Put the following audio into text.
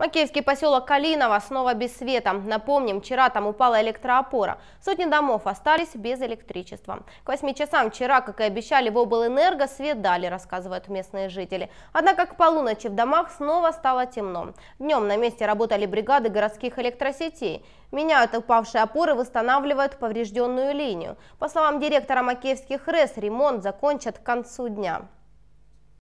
Макеевский поселок Калиново снова без света. Напомним, вчера там упала электроопора. Сотни домов остались без электричества. К 8 часам вчера, как и обещали в облэнерго, свет дали, рассказывают местные жители. Однако к полуночи в домах снова стало темно. Днем на месте работали бригады городских электросетей. Меняют упавшие опоры, восстанавливают поврежденную линию. По словам директора Макеевских РЭС, ремонт закончат к концу дня.